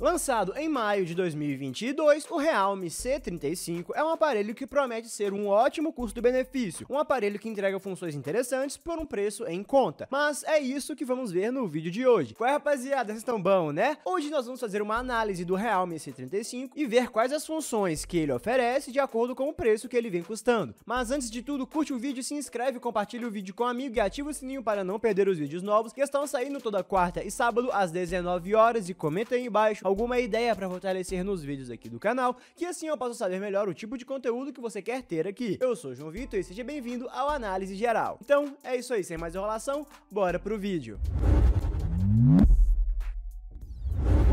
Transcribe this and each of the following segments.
Lançado em maio de 2022, o Realme C35 é um aparelho que promete ser um ótimo custo-benefício, um aparelho que entrega funções interessantes por um preço em conta. Mas é isso que vamos ver no vídeo de hoje. Qual é, rapaziada? Vocês estão bom, né? Hoje nós vamos fazer uma análise do Realme C35 e ver quais as funções que ele oferece de acordo com o preço que ele vem custando. Mas antes de tudo, curte o vídeo, se inscreve, compartilha o vídeo com um amigo e ativa o sininho para não perder os vídeos novos que estão saindo toda quarta e sábado às 19 horas e comenta aí embaixo alguma ideia para fortalecer nos vídeos aqui do canal, que assim eu posso saber melhor o tipo de conteúdo que você quer ter aqui. Eu sou João Vitor e seja bem-vindo ao Análise Geral. Então, é isso aí, sem mais enrolação, bora pro vídeo.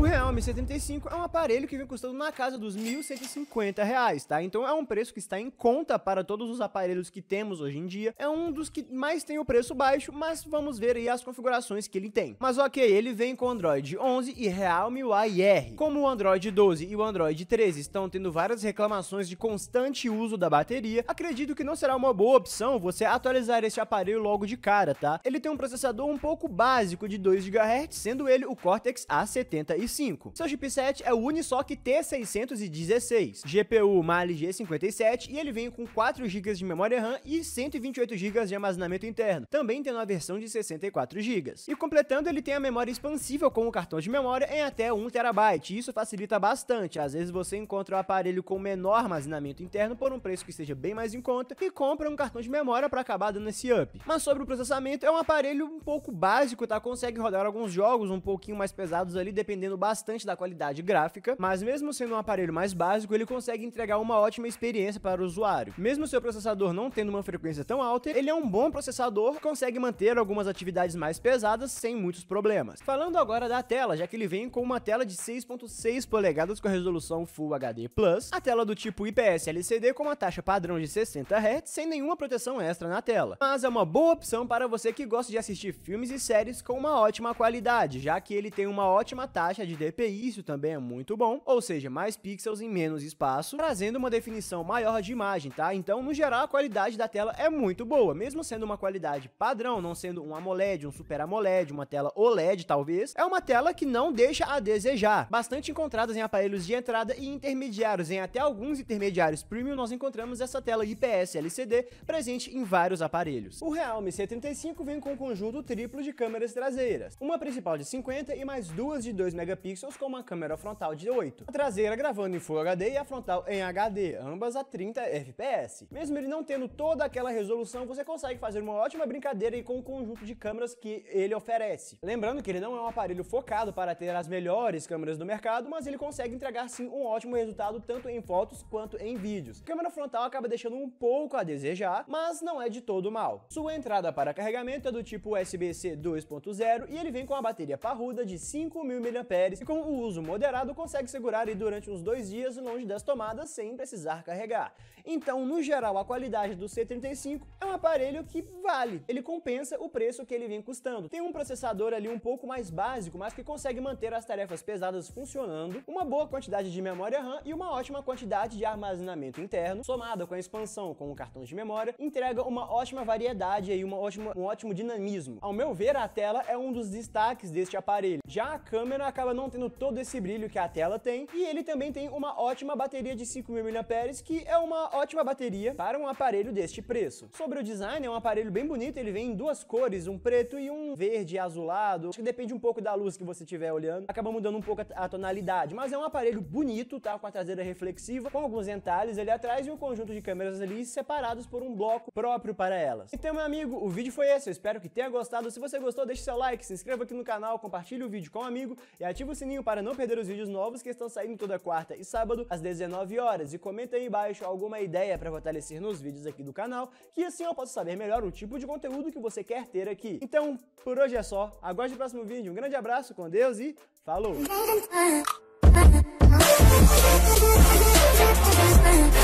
Realme 75 é um aparelho que vem custando na casa dos R$ 1.150, reais, tá? Então é um preço que está em conta para todos os aparelhos que temos hoje em dia. É um dos que mais tem o preço baixo, mas vamos ver aí as configurações que ele tem. Mas ok, ele vem com Android 11 e Realme UI Como o Android 12 e o Android 13 estão tendo várias reclamações de constante uso da bateria, acredito que não será uma boa opção você atualizar esse aparelho logo de cara, tá? Ele tem um processador um pouco básico de 2 GHz, sendo ele o Cortex A75 seu chipset é o Unisoc T616, GPU Mali G57 e ele vem com 4 GB de memória RAM e 128 GB de armazenamento interno, também tendo a versão de 64 GB. E completando, ele tem a memória expansível com o cartão de memória em até 1 TB, isso facilita bastante, às vezes você encontra o um aparelho com menor armazenamento interno por um preço que seja bem mais em conta e compra um cartão de memória para acabar dando esse up. Mas sobre o processamento, é um aparelho um pouco básico, tá? Consegue rodar alguns jogos um pouquinho mais pesados ali, dependendo bastante da qualidade gráfica, mas mesmo sendo um aparelho mais básico, ele consegue entregar uma ótima experiência para o usuário. Mesmo seu processador não tendo uma frequência tão alta, ele é um bom processador, consegue manter algumas atividades mais pesadas sem muitos problemas. Falando agora da tela, já que ele vem com uma tela de 6.6 polegadas com resolução Full HD+, a tela do tipo IPS LCD com uma taxa padrão de 60 Hz, sem nenhuma proteção extra na tela. Mas é uma boa opção para você que gosta de assistir filmes e séries com uma ótima qualidade, já que ele tem uma ótima taxa de DPI, isso também é muito bom, ou seja, mais pixels em menos espaço, trazendo uma definição maior de imagem, tá? Então, no geral, a qualidade da tela é muito boa, mesmo sendo uma qualidade padrão, não sendo um AMOLED, um Super AMOLED, uma tela OLED, talvez, é uma tela que não deixa a desejar. Bastante encontradas em aparelhos de entrada e intermediários, em até alguns intermediários premium, nós encontramos essa tela IPS LCD presente em vários aparelhos. O Realme C35 vem com um conjunto triplo de câmeras traseiras, uma principal de 50 e mais duas de 2 megapixels megapixels com uma câmera frontal de 8, a traseira gravando em Full HD e a frontal em HD, ambas a 30 FPS. Mesmo ele não tendo toda aquela resolução, você consegue fazer uma ótima brincadeira com o conjunto de câmeras que ele oferece. Lembrando que ele não é um aparelho focado para ter as melhores câmeras do mercado, mas ele consegue entregar sim um ótimo resultado tanto em fotos quanto em vídeos. A câmera frontal acaba deixando um pouco a desejar, mas não é de todo mal. Sua entrada para carregamento é do tipo USB-C 2.0 e ele vem com a bateria parruda de 5.000 mAh séries e com o uso moderado consegue segurar aí durante uns dois dias longe das tomadas sem precisar carregar. Então, no geral, a qualidade do C35 é um aparelho que vale, ele compensa o preço que ele vem custando. Tem um processador ali um pouco mais básico, mas que consegue manter as tarefas pesadas funcionando, uma boa quantidade de memória RAM e uma ótima quantidade de armazenamento interno, somada com a expansão com o cartão de memória, entrega uma ótima variedade e uma ótima, um ótimo dinamismo. Ao meu ver, a tela é um dos destaques deste aparelho. Já a câmera acaba não tendo todo esse brilho que a tela tem. E ele também tem uma ótima bateria de 5.000 mAh, que é uma ótima bateria para um aparelho deste preço. Sobre o design, é um aparelho bem bonito, ele vem em duas cores, um preto e um verde azulado. Acho que depende um pouco da luz que você estiver olhando, acaba mudando um pouco a tonalidade, mas é um aparelho bonito, tá? Com a traseira reflexiva, com alguns entalhes ali atrás e um conjunto de câmeras ali separados por um bloco próprio para elas. Então, meu amigo, o vídeo foi esse, eu espero que tenha gostado. Se você gostou, deixe seu like, se inscreva aqui no canal, compartilhe o vídeo com um amigo e ative ativa o sininho para não perder os vídeos novos que estão saindo toda quarta e sábado às 19 horas e comenta aí embaixo alguma ideia para fortalecer nos vídeos aqui do canal, que assim eu posso saber melhor o tipo de conteúdo que você quer ter aqui. Então, por hoje é só. Aguarde o próximo vídeo. Um grande abraço, com Deus e falou!